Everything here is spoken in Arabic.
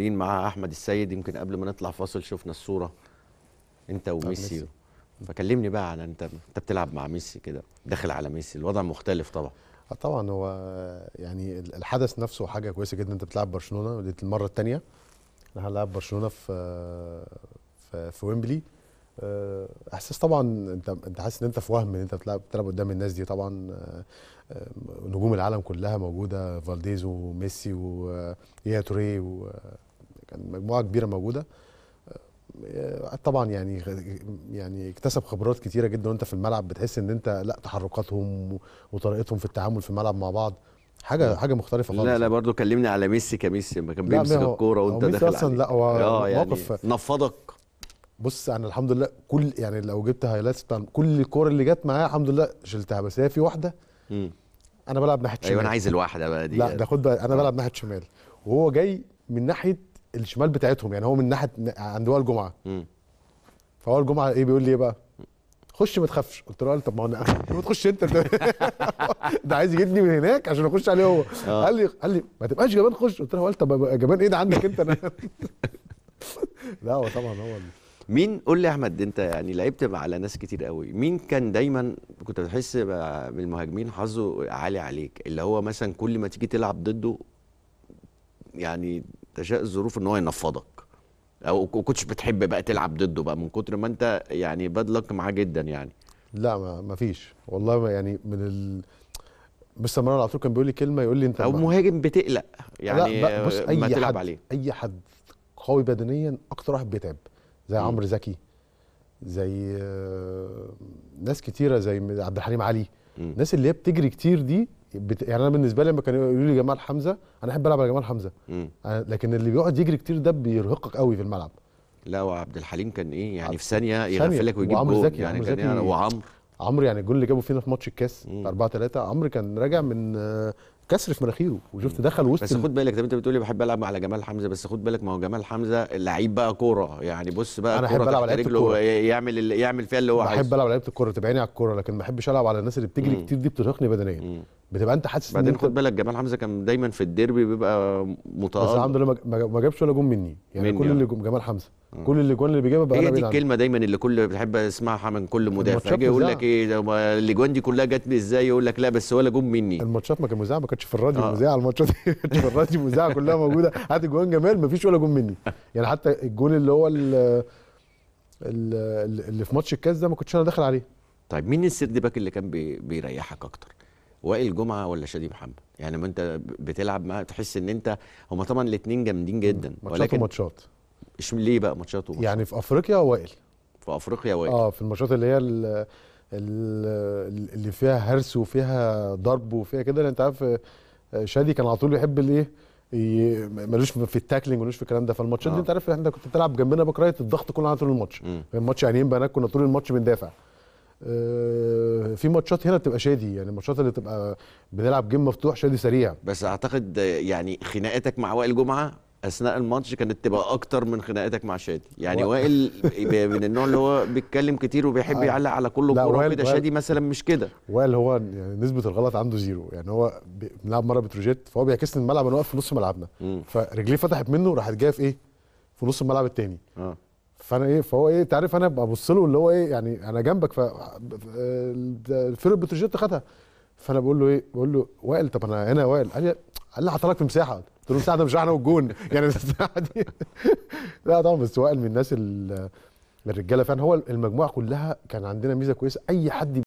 مكملين مع احمد السيد يمكن قبل ما نطلع فاصل شفنا الصوره انت وميسي فكلمني بقى على انت انت بتلعب مع ميسي كده داخل على ميسي الوضع مختلف طبعا آه، طبعا هو يعني الحدث نفسه حاجه كويسه جدا انت بتلعب برشلونه دي المره الثانيه احنا هلعب برشلونه في في, في ويمبلي آه، احساس طبعا انت انت حاسس ان انت في وهم ان انت بتلعب بتلعب قدام الناس دي طبعا آه، نجوم العالم كلها موجوده فالديز وميسي ويا توري و كان مجموعه كبيره موجوده آه، طبعا يعني يعني اكتسب خبرات كتيره جدا وانت في الملعب بتحس ان انت لا تحركاتهم وطريقتهم في التعامل في الملعب مع بعض حاجه حاجه مختلفه خالص لا لا برضه كلمني على ميسي كميسي لما كان بيمسك الكوره وانت داخل اصلا لا هو آه، يعني موقف يعني نفضك بص انا الحمد لله كل يعني لو جبت هايلايتس بتاع كل الكور اللي جت معايا الحمد لله شلتها بس هي في واحده مم. انا بلعب ناحيه شمال ايوه انا عايز الواحده بقى دي لا ده خد بقى انا بلعب ناحيه شمال وهو جاي من ناحيه الشمال بتاعتهم يعني هو من ناحيه عند وائل جمعه فهو الجمعه ايه بيقول لي ايه بقى؟ خش ما تخافش قلت له طب ما انا ما تخش انت ده عايز يجيبني من هناك عشان اخش عليه هو آه. قال لي قال لي ما تبقاش جبان خش قلت له طب جبان ايه ده عندك انت انا لا هو طبعا هو مين قول لي يا احمد انت يعني لعبت على ناس كتير قوي مين كان دايما كنت بتحس من المهاجمين حظه عالي عليك اللي هو مثلا كل ما تيجي تلعب ضده يعني تشاء الظروف ان هو ينفضك او كنتش بتحب بقى تلعب ضده بقى من كتر ما انت يعني بدلك معاه جدا يعني لا ما فيش والله ما يعني من ال مستر مروان على طول كان بيقول لي كلمه يقول لي انت او مهاجم بتقلق يعني لا بص اي تلعب حد عليه اي حد قوي بدنيا اكتر واحد بيتعب زي عمرو زكي زي آه، ناس كتيره زي عبد الحليم علي الناس اللي هي بتجري كتير دي بت... يعني انا بالنسبه لي لما كانوا يقولوا لي جمال حمزه انا احب العب على جمال حمزه مم. لكن اللي بيقعد يجري كتير ده بيرهقك قوي في الملعب لا وعبد الحليم كان ايه يعني في ثانيه يغفلك ويجيب جول زكي يعني كان إيه؟ يعني وعمرو عمرو يعني الجول اللي جابه فينا في ماتش الكاس 4 3 عمرو كان راجع من آه، كسر في مناخيره وشفت دخل وسط بس خد بالك طب انت بتقولي بحب العب على جمال حمزه بس خد بالك ما هو جمال حمزه لعيب بقى كوره يعني بص بقى انا احب العب على الكوره آه، يعمل يعمل فيها اللي هو عايزه بحب العب على لعيبه الكوره تبعيني على الكوره لكن ما بحبش العب على الناس اللي بتجري كتير دي بترهقني بدنيا بتبقى انت حاسس بعدين خد بالك جمال حمزه كان دايما في الديربي بيبقى متالق بس الحمد لله ما جابش ولا جون مني يعني مني كل اللي آه. جمال حمزه مم. آه. كل اللي جون اللي بيجيبها بقى هي دي الكلمه دايما اللي كل بتحب اسمعها من كل مدافع يجي يقول لك ايه الاجوان دي كلها جت ازاي يقول لك لا بس ولا جون مني الماتشات ما كان مذاعه ما كانتش في الراديو آه. مذاعه الماتشات في الراديو مذاعه كلها موجوده هات جوان جمال ما فيش ولا جون مني يعني حتى الجون اللي هو اللي في ماتش الكاس ده ما كنتش انا داخل عليه طيب مين السيرد باك اللي كان بيريحك اكتر وائل جمعه ولا شادي محمد يعني ما انت بتلعب معاه تحس ان انت هما طبعا الاثنين جامدين جدا ماتشات وماتشات ليه بقى ماتشات يعني في افريقيا وائل في افريقيا وائل اه في الماتشات اللي هي اللي فيها هرس وفيها ضرب وفيها كده انت عارف آه، شادي كان على طول يحب الايه ملوش في التاكلينج ملوش في الكلام ده فالماتشات آه. دي انت عارف احنا كنت بتلعب جنبنا بكرايه الضغط كله على طول الماتش الماتش يعني إيه؟ بنات كنا طول الماتش بندافع آه، في ماتشات هنا بتبقى شادي يعني الماتشات اللي بتبقى بنلعب جيم مفتوح شادي سريع بس اعتقد يعني خناقتك مع وائل جمعه اثناء الماتش كانت تبقى اكتر من خناقتك مع شادي يعني وائل من النوع اللي هو بيتكلم كتير وبيحب آه، يعلق على كل كوره كده شادي مثلا مش كده وائل هو يعني نسبه الغلط عنده زيرو يعني هو بنلعب مره بتروجيت فهو بيعكس الملعب انا واقف في نص ملعبنا فرجليه فتحت منه راحت جايه في ايه في نص الملعب الثاني آه. فانا ايه فهو ايه تعرف انا ببص له اللي هو ايه يعني انا جنبك فالفيرو آه، بتروجيت خدها فانا بقول له ايه بقول له وائل طب انا هنا وائل قال لي قال لي حاطط لك في مساحه قلت له مساحه ده مش احنا والجون يعني المساحه دي لا طبعا بس وائل من الناس الرجاله فعلا هو المجموعه كلها كان عندنا ميزه كويسه اي حد